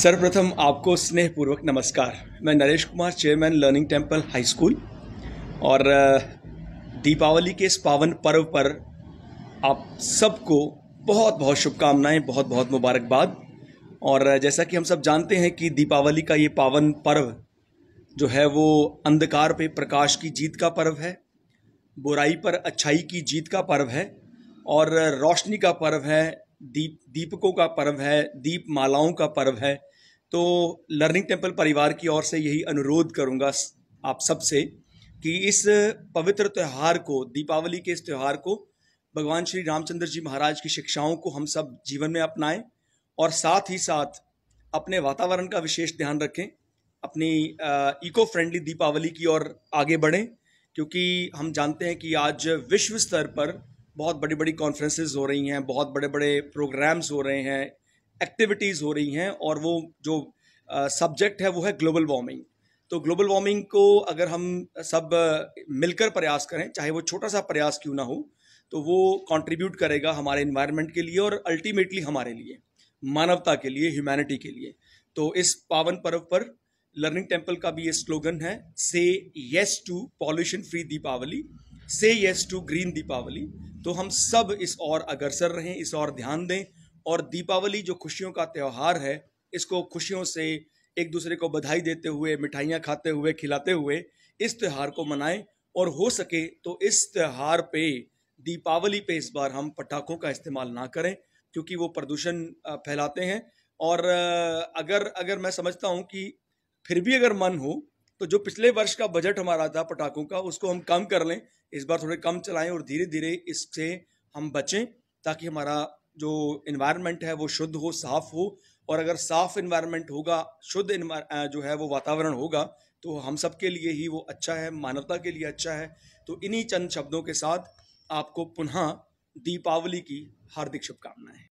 सर्वप्रथम आपको स्नेहपूर्वक नमस्कार मैं Naresh Kumar chairman Learning Temple High School और दीपावली के इस पावन पर्व पर आप सबको बहुत बहुत शुभकामनाएं बहुत बहुत मुबारकबाद और जैसा कि हम सब जानते हैं कि दीपावली का ये पावन पर्व जो है वो अंधकार पे प्रकाश की जीत का पर्व है बुराई पर अच्छाई की जीत का पर्व है और रोशनी का पर्व है दीप दीपकों का पर्व है दीप मालाओं का पर्व है तो लर्निंग टेम्पल परिवार की ओर से यही अनुरोध करूँगा आप सबसे कि इस पवित्र त्यौहार को दीपावली के इस त्यौहार को भगवान श्री रामचंद्र जी महाराज की शिक्षाओं को हम सब जीवन में अपनाएं और साथ ही साथ अपने वातावरण का विशेष ध्यान रखें अपनी इको फ्रेंडली दीपावली की ओर आगे बढ़ें क्योंकि हम जानते हैं कि आज विश्व स्तर पर बहुत बड़ी बड़ी कॉन्फ्रेंसेस हो रही हैं बहुत बड़े बड़े प्रोग्राम्स हो रहे हैं एक्टिविटीज़ हो रही हैं और वो जो सब्जेक्ट है वो है ग्लोबल वार्मिंग तो ग्लोबल वार्मिंग को अगर हम सब मिलकर प्रयास करें चाहे वो छोटा सा प्रयास क्यों ना हो तो वो कंट्रीब्यूट करेगा हमारे इन्वायरमेंट के लिए और अल्टीमेटली हमारे लिए मानवता के लिए ह्यूमैनिटी के लिए तो इस पावन पर्व पर लर्निंग टेम्पल का भी ये स्लोगन है say yes to pollution free Deepavali say yes to green Deepawali तो हम सब इस और अग्रसर रहें इस और ध्यान दें और दीपावली जो खुशियों का त्यौहार है इसको खुशियों से एक दूसरे को बधाई देते हुए मिठाइयाँ खाते हुए खिलाते हुए इस त्यौहार को मनाएं और हो सके तो इस त्यौहार पे दीपावली पे इस बार हम पटाखों का इस्तेमाल ना करें क्योंकि वो प्रदूषण फैलाते हैं और अगर अगर मैं समझता हूँ कि फिर भी अगर मन हो तो जो पिछले वर्ष का बजट हमारा था पटाखों का उसको हम कम कर लें इस बार थोड़े कम चलाएं और धीरे धीरे इससे हम बचें ताकि हमारा जो इन्वायरमेंट है वो शुद्ध हो साफ हो और अगर साफ इन्वायरमेंट होगा शुद्ध जो है वो वातावरण होगा तो हम सब के लिए ही वो अच्छा है मानवता के लिए अच्छा है तो इन्हीं चंद शब्दों के साथ आपको पुनः दीपावली की हार्दिक शुभकामनाएं